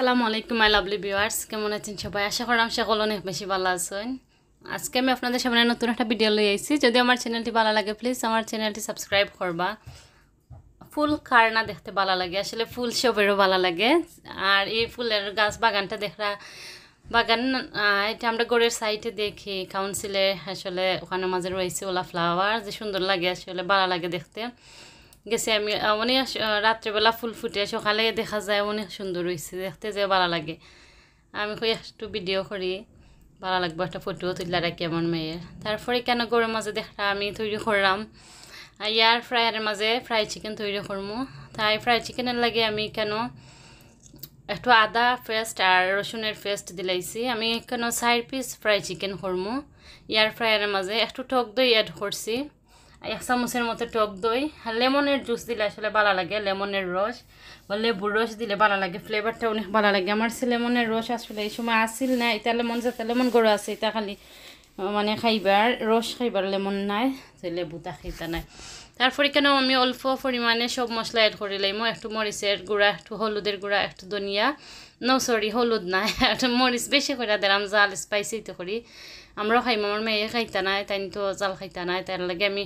সালামু আলাইকুম my lovely viewers কেমন আছেন সবাই আশা করলাম সকল অনেক বেশি ভালো আছেন আজকে আমি আপনাদের সামনে নতুন একটা ভিডিও লই আইসি যদি আমার চ্যানেলটি ভালো লাগে প্লিজ আমার চ্যানেলটি সাবস্ক্রাইব করবা ফুল কার না দেখতে ভালো লাগে আসলে ফুল সবেরও ভালো লাগে আর এই ফুলের গাছ বাগানটা দেখরা বাগান এটা আমরা গড়ের সাইডে দেখি কাউন্সিলে আসলে ওখানে মাঝে রয়েছে ওলা ফ্লাওয়ার যে সুন্দর লাগে আসলে ভালো লাগে দেখতে গেছে আমি অনেক রাত্রেবেলা ফুল ফুটে সকালে দেখা যায় অনেক সুন্দর হয়েছে দেখতে যে ভালো লাগে আমি কই একটু ভিডিও করি ভালো লাগবো একটা ফটো তুললা রাখি আমার মেয়ের তারপরে কেন গরুর মাঝে দেখা আমি তৈরি করলাম ইয়ার ফ্রাইয়ের মাঝে ফ্রাই চিকেন তৈরি করবো তাই ফ্রাই চিকেনের লাগে আমি কেন একটু আদা পেস্ট আর রসুনের পেস্ট দিলাইছি আমি কেন চার পিস ফ্রাই চিকেন করবো ইয়ার ফ্রাইয়ের মাঝে একটু টক দই অ্যাড করছি এক চামচের মতো টক দই আর লেমনের জুস দিলে আসলে ভালো লাগে লেমনের রস বা লেবুর রস দিলে ভালো লাগে ফ্লেভারটা অনেক ভালো লাগে আমার সে লেমনের রস আসলে এই সময় আসিল না এটা লেমন যাতে লেমন গরু আছে এটা খালি মানে খাইবার রস খাইবার লেমন নাই যে লেবুটা খাইতা নাই তারপরে কেন আমি অল্প পরিমাণে সব মশলা এড করে লাইমো একটু মরিচের গুঁড়া একটু হলুদের গুঁড়া একটু ধনিয়া নো সরি হলুদ নাই একটু মরিচ বেশি করে দিলাম জাল স্পাইসি তো করি আমরাও খাই আমার মেয়ে খাইতা নাই তাই তো জাল খাইতা নাই তার লাগে আমি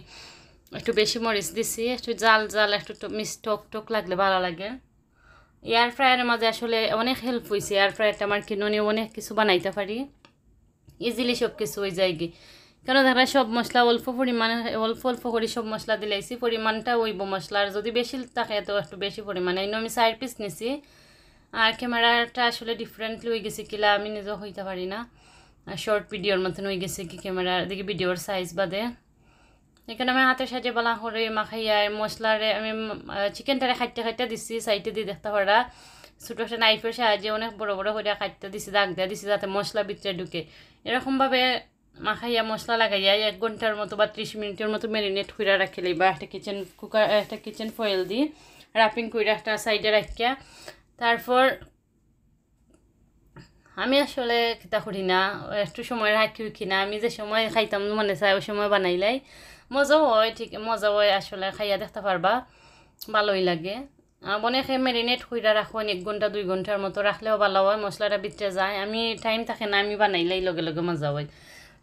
একটু বেশি মরিচ দিছি একটু জাল জাল একটু মিস টক টক লাগলে ভালো লাগে এয়ার ফ্রায়ারের মাঝে আসলে অনেক হেল্প হয়েছে এয়ার ফ্রায়ারটা আমার কিনে অনেক কিছু বানাইতে পারি ইজিলি সব কিছু হয়ে যায় গিয়ে কেন দেখা সব মশলা অল্প পরিমাণে অল্প অল্প করে সব মশলা দিলাইছি পরিমাণটা ওইব মশলার যদি বেশি থাকে তো একটু বেশি পরিমাণে এই আমি চার পিস নিছি আর ক্যামেরাটা আসলে ডিফারেন্টলি হয়ে গেছে কিলা আমি নিজেও হইতে পারি না শর্ট ভিডিওর মতন হয়ে গেছে কি ক্যামেরা দেখি ভিডিওর সাইজ বাদে এখানে আমি হাতে সাজে বলা করে মাখাইয়া মশলারে আমি চিকেনটারে খাইতে খাইতে দিছি সাইডে দিয়ে দেখতে পারা ছোটো একটা নাইফের সাহায্যে অনেক বড় বড় করে খাইতে দিছি দাগ দিয়ে দিছি যাতে মশলা ভিতরে ঢুকে এরকমভাবে মাখাইয়া মশলা লাগাইয়া এক ঘন্টার মতো বা ত্রিশ মিনিটের মতো ম্যারিনেট করে রাখি বা একটা কিচেন কুকার একটা কিচেন ফয়েল দিয়ে রাপিং করে একটা সাইডে রাখিয়া তারপর আমি আসলে খেতা খুঁড়ি না একটু সময় রাখি উঠি না আমি যে সময় খাইতাম মনে চাই ওই সময় বানাইলাই মজাও হয় ঠিক মজাও হয় আসলে খাইয়া দেখতে পারবা ভালোই লাগে খাই মেরিনেট খুঁড়া রাখো এক ঘন্টা দুই ঘন্টার মতো রাখলেও ভালো হয় মশলাটা বিতরে যায় আমি টাইম থাকে না আমি বানাইলাই লগে লগে মজা হয়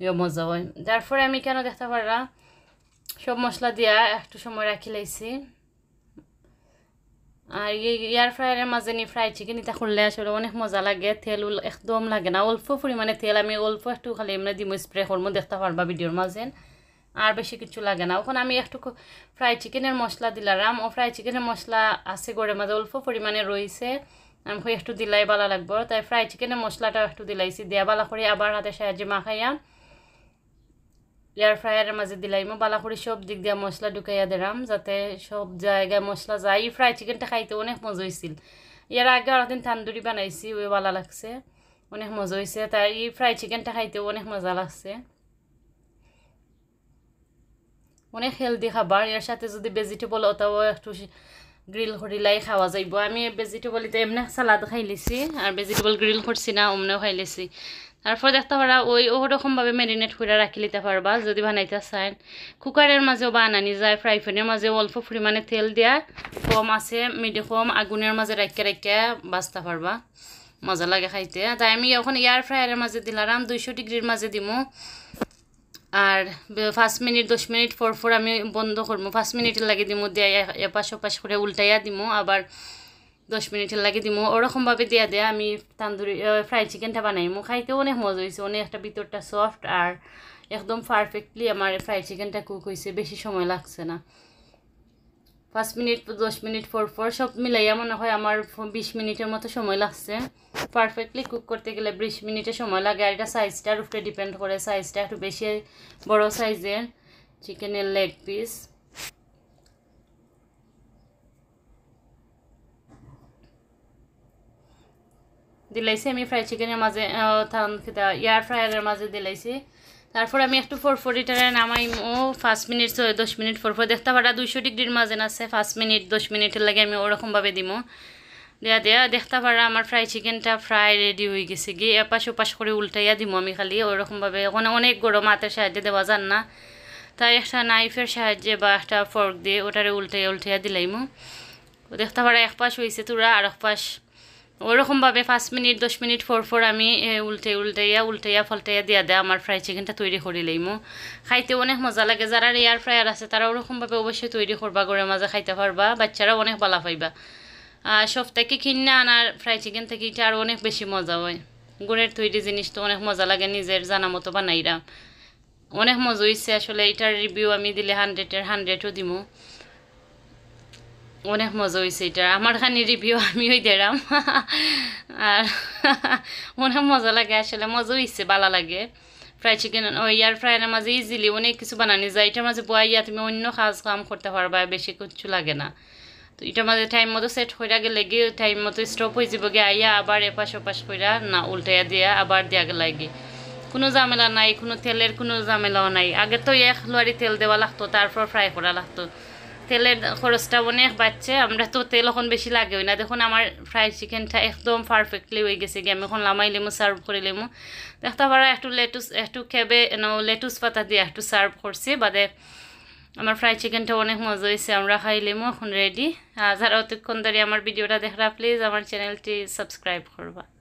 ইয়ে মজা হয় তারপরে আমি কেন দেখতে পারা সব মশলা দিয়া একটু সময় রাখি লাইছি আর এয়ার ফ্রায়ারের মাঝে নি ফ্রাই এটা খুললে আসলে অনেক মজা লাগে তেল একদম লাগে না অল্প পরিমাণে তেল আমি অল্প একটু খালি এমনি মানে দিম স্প্রে করবো দেখতে পারবা ভিডিওর মাঝে আর বেশি কিছু লাগে না ওখানে আমি একটু ফ্রাই চিকেনের মশলা দিলাম ও ফ্রাই চিকেনের মশলা আছে গড়ের মাঝে অল্প পরিমাণে রয়েছে আমি একটু দিলাই বালা লাগবো তাই ফ্রাই চিকেনের মশলাটা একটু দিলাইছি দেওয়া ভালো করে আবার হাতে সাহায্যে মাখাইয়া এয়ার ফ্রায়ারের মাঝে দিলাইমো বালা করে সব দিক দিয়ে মশলা ঢুকাইয়া দিলাম যাতে সব জায়গায় মশলা যায় এই ফ্রাই চিকেনটা খাইতে অনেক মজা হয়েছিল এর আগে দিন তান্দুরি বানাইছি ওই বালা লাগছে অনেক মজা হয়েছে তাই এই ফ্রাই চিকেনটা খাইতে অনেক মজা লাগছে অনেক হেলদি খাবার এর সাথে যদি ভেজিটেবল ওটাও একটু গ্রিল করিলাই খাওয়া যাইব আমি ভেজিটেবল এমনি সালাদ খাই আর ভেজিটেবল গ্রিল করছি না অমনেও খাই তারপর দেখতে পারা ওই ওরকমভাবে ম্যারিনেট করে রাখি নিতে পারবা যদি বানাইতে চান কুকারের মাঝেও বানানি যায় ফ্রাই প্যানের মাঝে অল্প পরিমাণে তেল দেয়া কম আছে মিডিয়াম আগুনের মাঝে রাখে রাখে বাঁচতে পারবা মজা লাগে খাইতে তাই আমি এখন এয়ার ফ্রায়ারের মাঝে দিলাম দুইশো ডিগ্রির মাঝে দিমু আর পাঁচ মিনিট দশ মিনিট পর পর আমি বন্ধ করবো পাঁচ মিনিট লাগিয়ে দিমু দিয়ে এপাশ ওপাশ করে উল্টাইয়া দিমু আবার দশ মিনিটের লাগে দিমো ওরকমভাবে দেয়া দেয়া আমি তান্দুরি ফ্রাই চিকেনটা বানাইমো খাইতেও অনেক মজা হয়েছে অনেকটা ভিতরটা সফট আর একদম পারফেক্টলি আমার ফ্রাই চিকেনটা কুক হয়েছে বেশি সময় লাগছে না পাঁচ মিনিট দশ মিনিট পর পর সব মিলাইয়া মনে হয় আমার বিশ মিনিটের মতো সময় লাগছে পারফেক্টলি কুক করতে গেলে বিশ মিনিটে সময় লাগে আর এটা সাইজটার উপরে ডিপেন্ড করে সাইজটা একটু বেশি বড় সাইজের চিকেনের লেগ পিস দিলাইছি আমি ফ্রাইড চিকেনের মাঝে এয়ার ফ্রায়ারের মাঝে দিলাইছি তারপর আমি একটু ফরফরিটারে নামাই ও পাঁচ মিনিট ছয় দশ মিনিট ফরফর দেখতে পারা দুইশো ডিগ্রির মাঝে আছে পাঁচ মিনিট দশ মিনিটের লাগে আমি ওরকমভাবে দিব দেয়া দেয়া দেখতে পাড়া আমার ফ্রাই চিকেনটা ফ্রাই রেডি হয়ে গেছে গিয়ে এপাশ ওপাশ করে উল্টাইয়া দিব আমি খালি ওরকমভাবে ওখানে অনেক গরম হাতের সাহায্যে দেওয়া যান না তাই একটা নাইফের সাহায্যে বা একটা ফর্ক দিয়ে ওটারে উল্টাইয়া উল্টাইয়া দিলাইমো দেখতে পাড়া এক পাশ হয়েছে তোরা আর এক পাশ ওরকমভাবে পাঁচ মিনিট দশ মিনিট ফোর ফোর আমি উল্টে উল্টাইয়া উল্টাইয়া ফলটাইয়া দিয়া দেয় আমার ফ্রাই চিকেনটা তৈরি করে লইমো খাইতে অনেক মজা লাগে যারা এয়ার ফ্রায়ার আছে তারা ওরকমভাবে অবশ্যই তৈরি করবা গড়ের মাঝে খাইতে পারবা বাচ্চারা অনেক ভালো পাইবা আর সপ্তাহে কিনে আনার ফ্রাই চিকেন থেকে এটা আর অনেক বেশি মজা হয় গুড়ের তৈরি জিনিস তো অনেক মজা লাগে নিজের জানা মতো বানাইরা অনেক মজা হইছে আসলে এটার রিভিউ আমি দিলে হান্ড্রেডের হান্ড্রেডও দিমো অনেক মজা হয়েছে এটা আমার খানি রিভিউ আমি ওই দেরাম আর অনেক মজা লাগে আসলে মজা হয়েছে ভালো লাগে ফ্রাই চিকেন ওই ইয়ার ফ্রাইয়ের মাঝে ইজিলি অনেক কিছু বানানি যায় এটার মাঝে বয়া তুমি অন্য কাজ কাম করতে পারবা বেশি কিছু লাগে না তো এটার মাঝে টাইম মতো সেট হয়ে গেলে গিয়ে টাইম মতো স্টপ হয়ে যাব গিয়ে আইয়া আবার এপাশ ওপাশ কইরা না উল্টাইয়া দিয়া আবার দিয়া গেলা গিয়ে কোনো ঝামেলা নাই কোনো তেলের কোনো ঝামেলাও নাই আগে তো এক লোয়ারি তেল দেওয়া লাগতো তারপর ফ্রাই করা লাগতো তেলের খরচটা অনেক বাড়ছে আমরা তো তেল এখন বেশি লাগে না দেখুন আমার ফ্রাইড চিকেনটা একদম পারফেক্টলি হয়ে গেছে গিয়ে আমি এখন লামাই লেমু সার্ভ করে লেমু দেখতে পারো একটু লেটুস একটু খেবে লেটুস পাতা দিয়ে একটু সার্ভ করছি বাদে আমার ফ্রাইড চিকেনটা অনেক মজা হয়েছে আমরা খাই লিমু এখন রেডি আর যারা অতক্ষণ ধরে আমার ভিডিওটা দেখা প্লিজ আমার চ্যানেলটি সাবস্ক্রাইব করবা